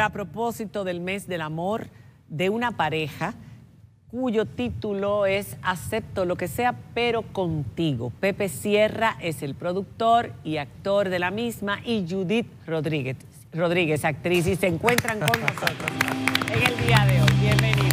a propósito del mes del amor de una pareja cuyo título es Acepto lo que sea, pero contigo. Pepe Sierra es el productor y actor de la misma y Judith Rodríguez, Rodríguez actriz, y se encuentran con nosotros en el día de hoy. Bienvenidos.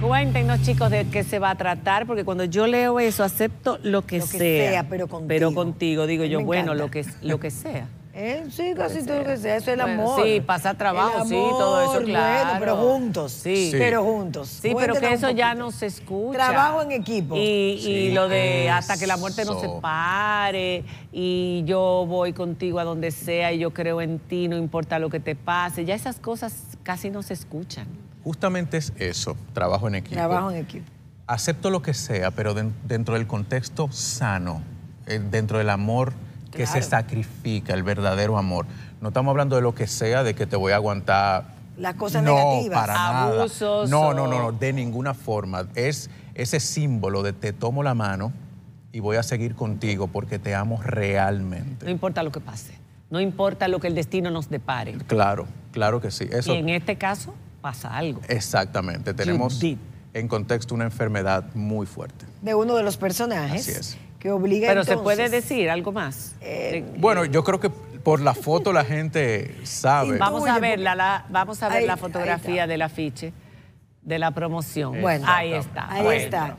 Cuéntenos, chicos, de qué se va a tratar, porque cuando yo leo eso, acepto lo que, sea, pero, contigo. pero contigo. digo yo, bueno, lo que, lo que sea. ¿Eh? Sí, casi todo lo que sea, eso es el amor. Sí, pasa trabajo, sí, todo eso, claro. pero juntos. Sí. Pero juntos. Sí, pero que eso ya no se escucha. Trabajo en equipo. Y, lo de hasta que la muerte nos pare, y yo voy contigo a donde sea, y yo creo en ti, no importa lo que te pase. Ya esas cosas casi no se escuchan. Justamente es eso, trabajo en equipo. Trabajo en equipo. Acepto lo que sea, pero dentro del contexto sano, eh, dentro del amor que se sacrifica el verdadero amor. No estamos hablando de lo que sea, de que te voy a aguantar. Las cosas no, negativas, abusos. No, no, no, no, de ninguna forma. Es ese símbolo de te tomo la mano y voy a seguir contigo porque te amo realmente. No importa lo que pase, no importa lo que el destino nos depare. Claro, claro que sí. Eso... Y en este caso pasa algo. Exactamente, tenemos en contexto una enfermedad muy fuerte. De uno de los personajes. Así es que Pero se puede decir algo más. Eh, eh, bueno, yo creo que por la foto la gente sabe. Vamos a verla, vamos a ver la fotografía del afiche de la promoción. Bueno, ahí está. Ahí está.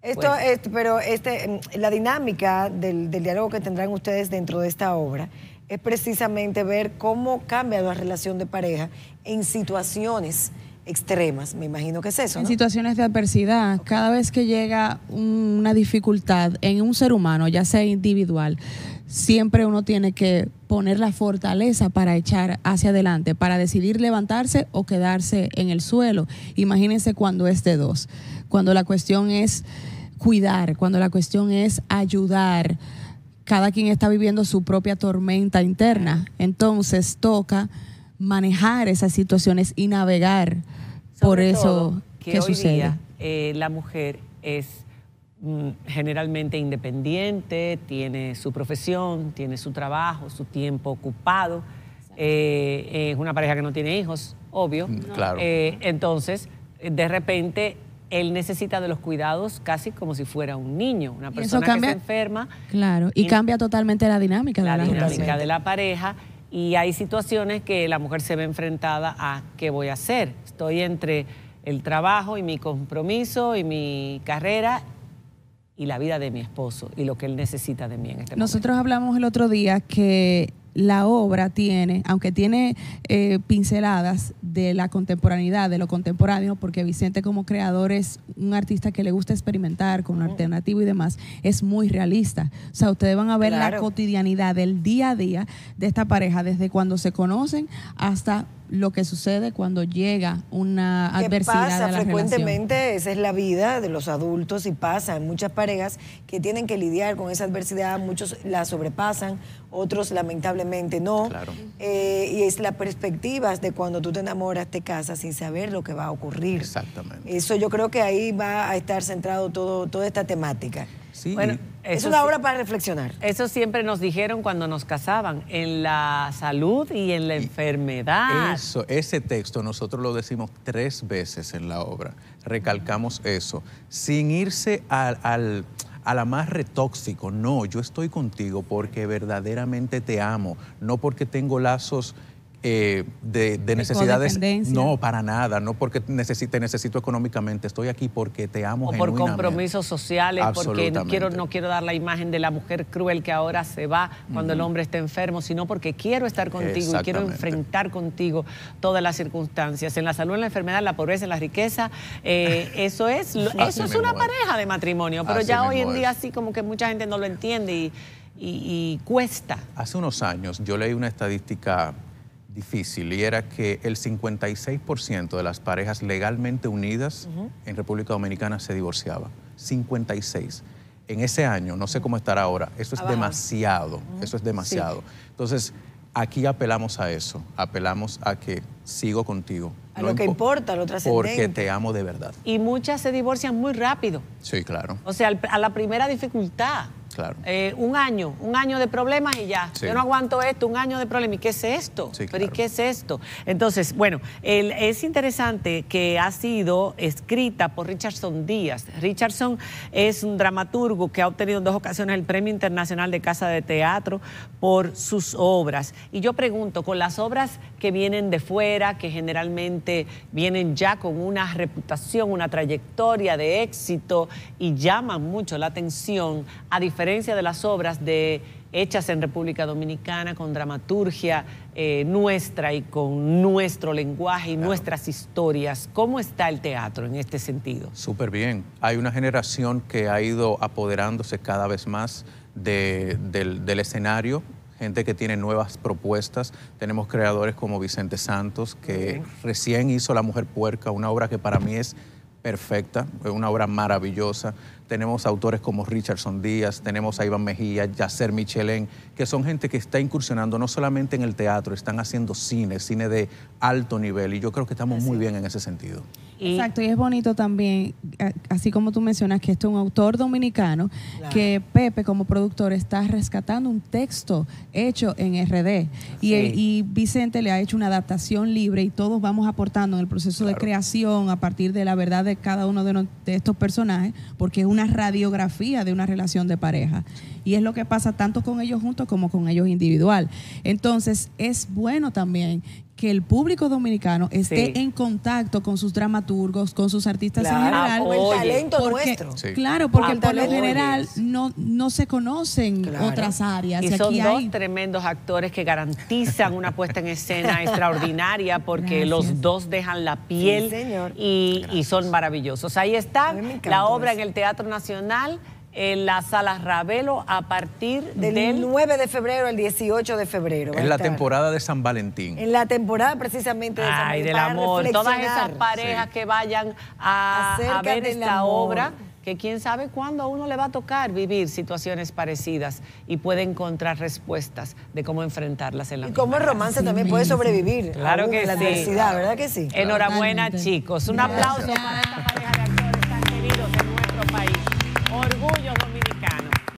Esto, es, pero este, la dinámica del, del diálogo que tendrán ustedes dentro de esta obra es precisamente ver cómo cambia la relación de pareja en situaciones extremas, me imagino que es eso. En situaciones de adversidad, cada vez que llega una dificultad en un ser humano, ya sea individual, siempre uno tiene que poner la fortaleza para echar hacia adelante, para decidir levantarse o quedarse en el suelo. Imagínense cuando es de dos, cuando la cuestión es cuidar, cuando la cuestión es ayudar. Cada quien está viviendo su propia tormenta interna, entonces toca manejar esas situaciones y navegar por eso que, hoy Día, eh, la mujer es mm, generalmente independiente, tiene su profesión, tiene su trabajo, su tiempo ocupado. Eh, es una pareja que no tiene hijos, obvio. Mm, claro. Eh, entonces, de repente, él necesita de los cuidados casi como si fuera un niño, una persona que se enferma. Claro, y, cambia totalmente la dinámica de la, la dinámica de la pareja y hay situaciones que la mujer se ve enfrentada a qué voy a hacer. Estoy entre el trabajo y mi compromiso y mi carrera y la vida de mi esposo y lo que él necesita de mí en este Nosotros hablamos el otro día que la obra tiene, aunque tiene eh, pinceladas, de la contemporaneidad, de lo contemporáneo, porque Vicente como creador es un artista que le gusta experimentar con lo oh. alternativo y demás, es muy realista. O sea, ustedes van a ver la cotidianidad del día a día de esta pareja, desde cuando se conocen hasta lo que sucede cuando llega una adversidad. pasa a la frecuentemente, esa es la vida de los adultos y pasa en muchas parejas que tienen que lidiar con esa adversidad, muchos la sobrepasan, otros lamentablemente no. Eh, y es la perspectiva de cuando tú te enamoras, te casas sin saber lo que va a ocurrir. Exactamente. Eso yo creo que ahí va a estar centrado todo, toda esta temática bueno, es una obra para reflexionar. Eso siempre nos dijeron cuando nos casaban, en la salud y en la enfermedad. Eso, ese texto nosotros lo decimos tres veces en la obra, recalcamos eso, sin irse al, al al amarre tóxico. No, yo estoy contigo porque verdaderamente te amo, no porque tengo lazos eh, de, necesidades. No, para nada, no porque te necesito económicamente, estoy aquí porque te amo. O por compromisos sociales, porque no quiero, no quiero dar la imagen de la mujer cruel que ahora se va cuando el hombre está enfermo, sino porque quiero estar contigo y quiero enfrentar contigo todas las circunstancias. En la salud, en la enfermedad, en la pobreza, en la riqueza, eh, eso es, eso es una pareja de matrimonio, pero ya hoy en día así como que mucha gente no lo entiende y cuesta. Hace unos años yo leí una estadística difícil y era que el 56% de las parejas legalmente unidas en República Dominicana se divorciaba. 56. En ese año, no sé cómo estará ahora, eso es demasiado, eso es demasiado. Entonces, aquí apelamos a eso, apelamos a que sigo contigo. A lo que importa, lo trascendente. Porque te amo de verdad. Y muchas se divorcian muy rápido. Sí, claro. O sea, a la primera dificultad. Claro. Eh, un año, un año de problemas y ya. Yo no aguanto esto, un año de problemas. ¿Y qué es esto? ¿Pero y qué es esto? Entonces, bueno, es interesante que ha sido escrita por Richardson Díaz. Richardson es un dramaturgo que ha obtenido en dos ocasiones el Premio Internacional de Casa de Teatro por sus obras. Y yo pregunto, con las obras que vienen de fuera, que generalmente vienen ya con una reputación, una trayectoria de éxito y llaman mucho la atención, a diferencia de las obras de hechas en República Dominicana con dramaturgia eh, nuestra y con nuestro lenguaje y nuestras historias. ¿Cómo está el teatro en este sentido? Súper bien. Hay una generación que ha ido apoderándose cada vez más del, escenario gente que tiene nuevas propuestas. Tenemos creadores como Vicente Santos, que recién hizo La Mujer Puerca, una obra que para mí es perfecta, es una obra maravillosa. Tenemos autores como Richardson Díaz, tenemos a Iván Mejía, Yacer Michelén, que son gente que está incursionando no solamente en el teatro, están haciendo cine, cine de alto nivel, y yo creo que estamos muy bien en ese sentido. Exacto, y es bonito también, así como tú mencionas que esto es un autor dominicano, que Pepe como productor está rescatando un texto hecho en RD y, Vicente le ha hecho una adaptación libre y todos vamos aportando en el proceso de creación a partir de la verdad de cada uno de, de estos personajes, porque es una radiografía de una relación de pareja y es lo que pasa tanto con ellos juntos como con ellos individual. Entonces, es bueno también que el público dominicano esté en contacto con sus dramaturgos, con sus artistas en general. Con ah, el talento nuestro. Claro, porque ah, por general no, no se conocen otras áreas. Y, son dos tremendos actores que garantizan una puesta en escena extraordinaria porque los dos dejan la piel Y, son maravillosos. Ahí está la obra en el Teatro Nacional en la sala Ravelo a partir del, 9 de febrero al 18 de febrero. En la temporada de San Valentín. En la temporada precisamente de San Valentín. Ay, del amor. Todas esas parejas que vayan a, ver esta obra que quién sabe cuándo a uno le va a tocar vivir situaciones parecidas y puede encontrar respuestas de cómo enfrentarlas en la vida. Y cómo el romance también puede sobrevivir. Claro que sí. La adversidad, ¿verdad que sí? Enhorabuena, chicos. Un aplauso para